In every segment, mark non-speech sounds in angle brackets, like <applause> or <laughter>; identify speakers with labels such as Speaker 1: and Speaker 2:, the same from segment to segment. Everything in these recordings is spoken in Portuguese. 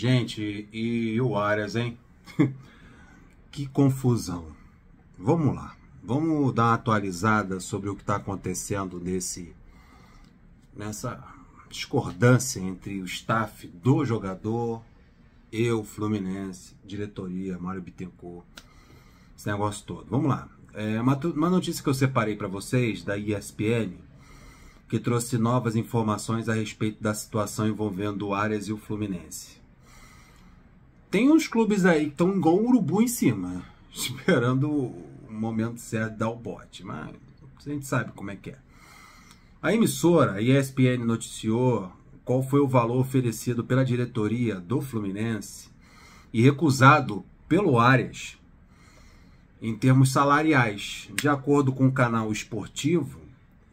Speaker 1: Gente, e o Arias, hein? <laughs> que confusão. Vamos lá. Vamos dar uma atualizada sobre o que está acontecendo nesse, nessa discordância entre o staff do jogador, eu, Fluminense, diretoria, Mário Bittencourt, esse negócio todo. Vamos lá. É uma, uma notícia que eu separei para vocês da ESPN, que trouxe novas informações a respeito da situação envolvendo o Arias e o Fluminense. Tem uns clubes aí que estão igual um urubu em cima, <laughs> esperando o momento certo dar o bote, mas a gente sabe como é que é. A emissora, a ESPN, noticiou qual foi o valor oferecido pela diretoria do Fluminense e recusado pelo Arias em termos salariais. De acordo com o canal esportivo,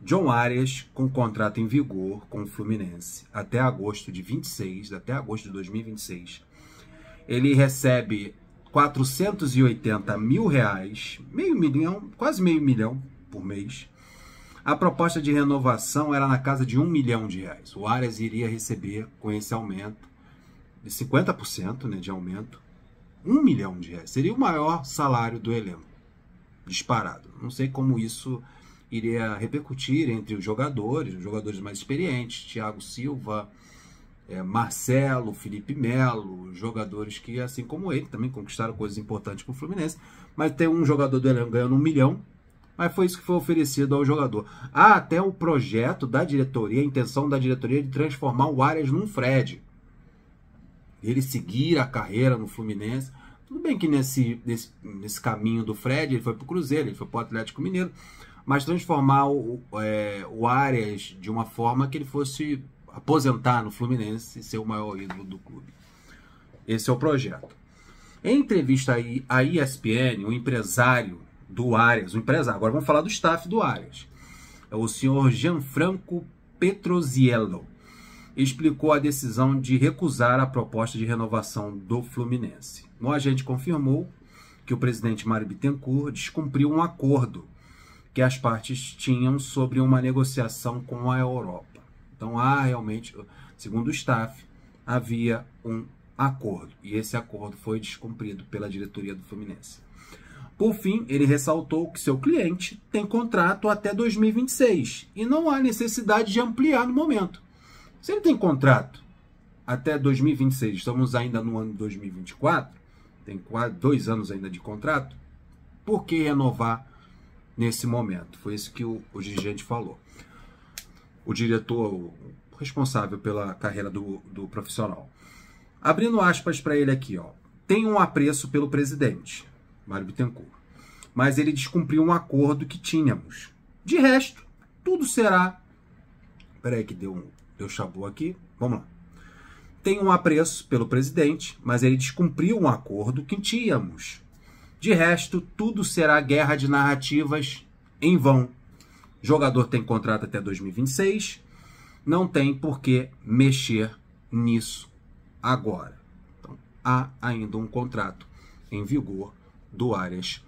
Speaker 1: John Arias, com contrato em vigor com o Fluminense até agosto de 26, até agosto de 2026, ele recebe 480 mil reais, meio milhão, quase meio milhão por mês. A proposta de renovação era na casa de um milhão de reais. O Arias iria receber, com esse aumento, de 50% né, de aumento, um milhão de reais. Seria o maior salário do elenco, disparado. Não sei como isso iria repercutir entre os jogadores, os jogadores mais experientes, Thiago Silva, é, Marcelo, Felipe Melo, jogadores que, assim como ele, também conquistaram coisas importantes para o Fluminense. Mas tem um jogador do elenco ganhando um milhão, mas foi isso que foi oferecido ao jogador. Há até um projeto da diretoria, a intenção da diretoria de transformar o Arias num Fred. Ele seguir a carreira no Fluminense. Tudo bem que nesse, nesse, nesse caminho do Fred, ele foi para o Cruzeiro, ele foi para o Atlético Mineiro, mas transformar o, é, o Arias de uma forma que ele fosse aposentar no Fluminense e ser o maior ídolo do clube. Esse é o projeto. Em entrevista aí à ESPN, o um empresário do Arias, o um empresário, agora vamos falar do staff do Arias, é o senhor Gianfranco Petrosiello, explicou a decisão de recusar a proposta de renovação do Fluminense. O agente confirmou que o presidente Mário Bittencourt descumpriu um acordo que as partes tinham sobre uma negociação com a Europa. Então há realmente, segundo o staff, havia um acordo e esse acordo foi descumprido pela diretoria do Fluminense. Por fim, ele ressaltou que seu cliente tem contrato até 2026 e não há necessidade de ampliar no momento. Se ele tem contrato até 2026, estamos ainda no ano 2024, tem quase dois anos ainda de contrato, por que renovar nesse momento? Foi isso que o, o dirigente falou o diretor responsável pela carreira do, do profissional. Abrindo aspas para ele aqui, ó. Tem um apreço pelo presidente, Mário Bittencourt, mas ele descumpriu um acordo que tínhamos. De resto, tudo será. Peraí, que deu, um, deu chabu aqui. Vamos lá. Tem um apreço pelo presidente, mas ele descumpriu um acordo que tínhamos. De resto, tudo será guerra de narrativas em vão. Jogador tem contrato até 2026, não tem por que mexer nisso agora. Então, há ainda um contrato em vigor do Arias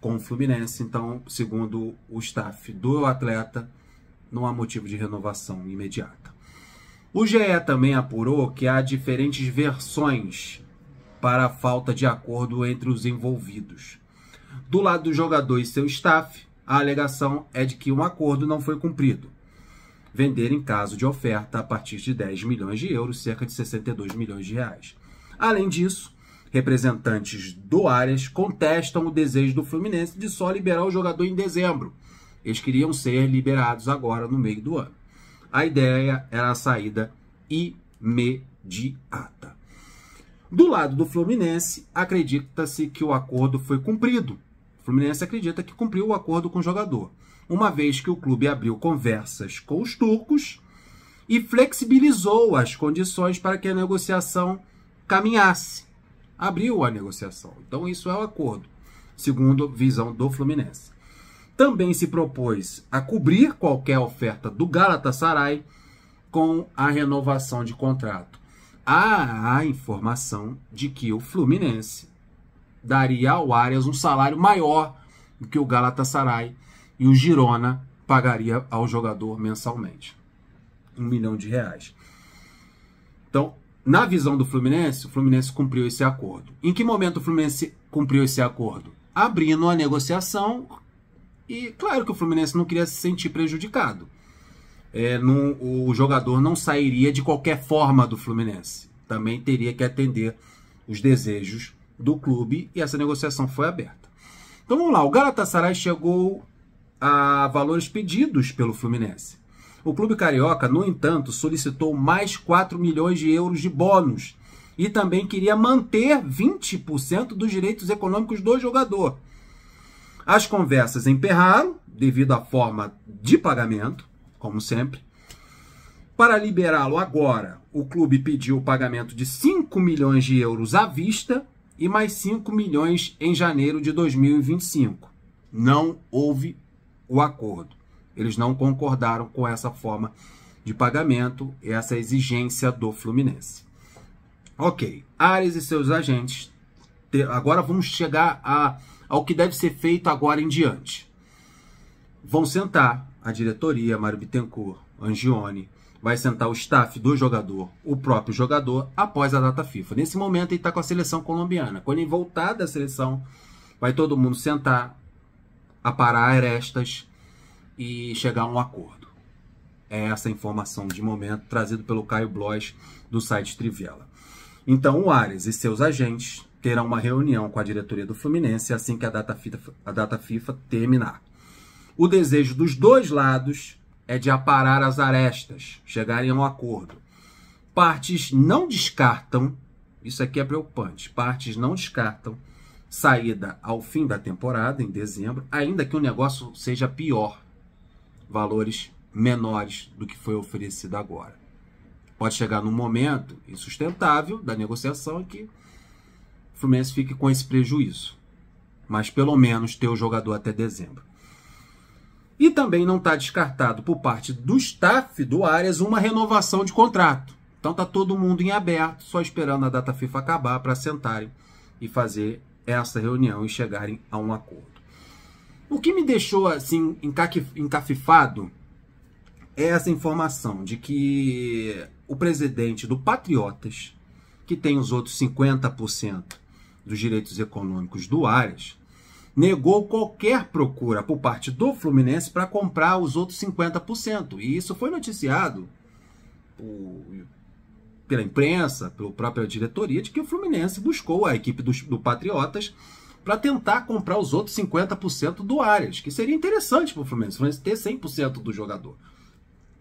Speaker 1: com o Fluminense. Então, segundo o staff do atleta, não há motivo de renovação imediata. O GE também apurou que há diferentes versões para a falta de acordo entre os envolvidos. Do lado do jogador e seu staff, a alegação é de que um acordo não foi cumprido. Vender em caso de oferta a partir de 10 milhões de euros, cerca de 62 milhões de reais. Além disso, representantes do Arias contestam o desejo do Fluminense de só liberar o jogador em dezembro. Eles queriam ser liberados agora no meio do ano. A ideia era a saída imediata. Do lado do Fluminense, acredita-se que o acordo foi cumprido Fluminense acredita que cumpriu o acordo com o jogador, uma vez que o clube abriu conversas com os turcos e flexibilizou as condições para que a negociação caminhasse. Abriu a negociação. Então, isso é o acordo, segundo visão do Fluminense. Também se propôs a cobrir qualquer oferta do Galatasaray com a renovação de contrato. Há a informação de que o Fluminense daria ao Arias um salário maior do que o Galatasaray e o Girona pagaria ao jogador mensalmente. Um milhão de reais. Então, na visão do Fluminense, o Fluminense cumpriu esse acordo. Em que momento o Fluminense cumpriu esse acordo? Abrindo a negociação e claro que o Fluminense não queria se sentir prejudicado. É, não, o jogador não sairia de qualquer forma do Fluminense. Também teria que atender os desejos do clube e essa negociação foi aberta. Então vamos lá, o Galatasaray chegou a valores pedidos pelo Fluminense. O clube carioca, no entanto, solicitou mais 4 milhões de euros de bônus e também queria manter 20% dos direitos econômicos do jogador. As conversas emperraram devido à forma de pagamento, como sempre. Para liberá-lo agora, o clube pediu o pagamento de 5 milhões de euros à vista e mais 5 milhões em janeiro de 2025. Não houve o acordo. Eles não concordaram com essa forma de pagamento, essa exigência do Fluminense. Ok, Ares e seus agentes. Agora vamos chegar a, ao que deve ser feito agora em diante. Vão sentar a diretoria, Mário Bittencourt, Angione, vai sentar o staff do jogador, o próprio jogador, após a data FIFA. Nesse momento ele está com a seleção colombiana. Quando ele voltar da seleção, vai todo mundo sentar, aparar arestas e chegar a um acordo. É essa informação de momento trazida pelo Caio Blois do site Trivela. Então o Ares e seus agentes terão uma reunião com a diretoria do Fluminense assim que a data, FIFA, a data FIFA terminar. O desejo dos dois lados é de aparar as arestas, chegarem a um acordo. Partes não descartam, isso aqui é preocupante, partes não descartam saída ao fim da temporada, em dezembro, ainda que o negócio seja pior, valores menores do que foi oferecido agora. Pode chegar num momento insustentável da negociação em que o Fluminense fique com esse prejuízo. Mas pelo menos ter o jogador até dezembro. E também não está descartado por parte do staff do Arias uma renovação de contrato. Então está todo mundo em aberto, só esperando a data FIFA acabar para sentarem e fazer essa reunião e chegarem a um acordo. O que me deixou assim encafifado é essa informação de que o presidente do Patriotas, que tem os outros 50% dos direitos econômicos do Arias, negou qualquer procura por parte do Fluminense para comprar os outros 50%. E isso foi noticiado por, pela imprensa, pela própria diretoria, de que o Fluminense buscou a equipe do do Patriotas para tentar comprar os outros 50% do Arias, que seria interessante para o Fluminense, Fluminense ter 100% do jogador.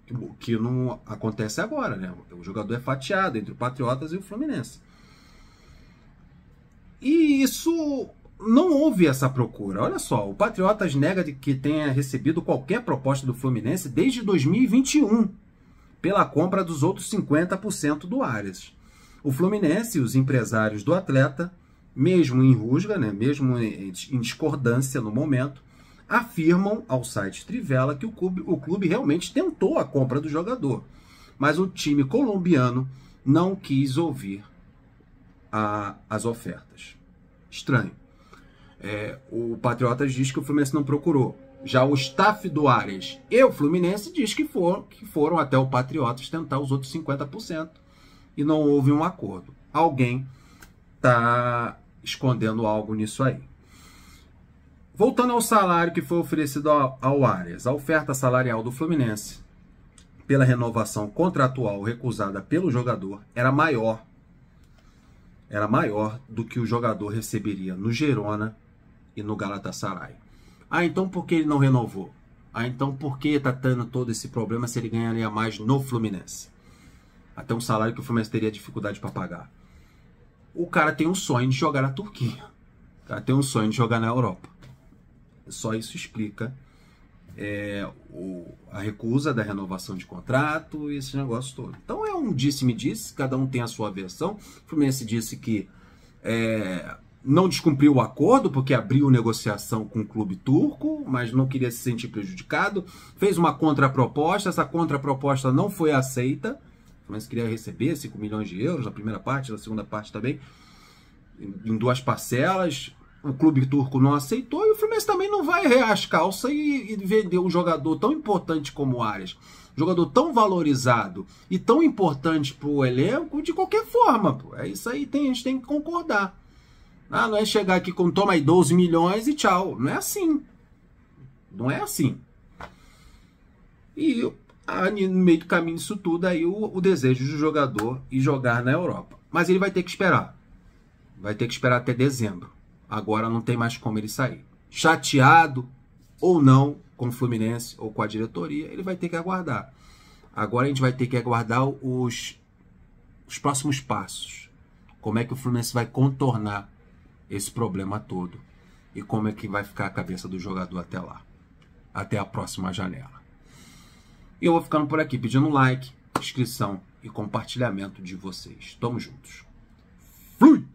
Speaker 1: O que não acontece agora, né? O jogador é fatiado entre o Patriotas e o Fluminense. E isso não houve essa procura. Olha só, o Patriotas nega que tenha recebido qualquer proposta do Fluminense desde 2021 pela compra dos outros 50% do Ares. O Fluminense e os empresários do atleta, mesmo em rusga, né, mesmo em discordância no momento, afirmam ao site Trivela que o clube, o clube realmente tentou a compra do jogador, mas o time colombiano não quis ouvir a, as ofertas. Estranho. É, o Patriotas diz que o Fluminense não procurou. Já o staff do Ares e o Fluminense diz que foram, que foram até o Patriotas tentar os outros 50% e não houve um acordo. Alguém está escondendo algo nisso aí. Voltando ao salário que foi oferecido ao, ao Arias, a oferta salarial do Fluminense pela renovação contratual recusada pelo jogador era maior era maior do que o jogador receberia no Gerona e no Galatasaray. Ah, então por que ele não renovou? Ah, então por que está tendo todo esse problema se ele ganharia mais no Fluminense? Até um salário que o Fluminense teria dificuldade para pagar. O cara tem um sonho de jogar na Turquia. O cara tem um sonho de jogar na Europa. Só isso explica é, o, a recusa da renovação de contrato e esse negócio todo. Então é um disse-me-disse, cada um tem a sua versão. O Fluminense disse que é, não descumpriu o acordo porque abriu negociação com o clube turco, mas não queria se sentir prejudicado, fez uma contraproposta, essa contraproposta não foi aceita, mas queria receber 5 milhões de euros na primeira parte, na segunda parte também, em duas parcelas, o clube turco não aceitou e o Fluminense também não vai rear calças e, e vender um jogador tão importante como o Arias. jogador tão valorizado e tão importante para o elenco de qualquer forma. Pô. É isso aí, tem, a gente tem que concordar. Ah, não é chegar aqui com toma aí 12 milhões e tchau. Não é assim. Não é assim. E ah, no meio do caminho disso tudo, aí o, o desejo do jogador e jogar na Europa. Mas ele vai ter que esperar. Vai ter que esperar até dezembro. Agora não tem mais como ele sair. Chateado ou não com o Fluminense ou com a diretoria, ele vai ter que aguardar. Agora a gente vai ter que aguardar os, os próximos passos. Como é que o Fluminense vai contornar esse problema todo e como é que vai ficar a cabeça do jogador até lá, até a próxima janela. E eu vou ficando por aqui pedindo like, inscrição e compartilhamento de vocês. Tamo juntos. Fui!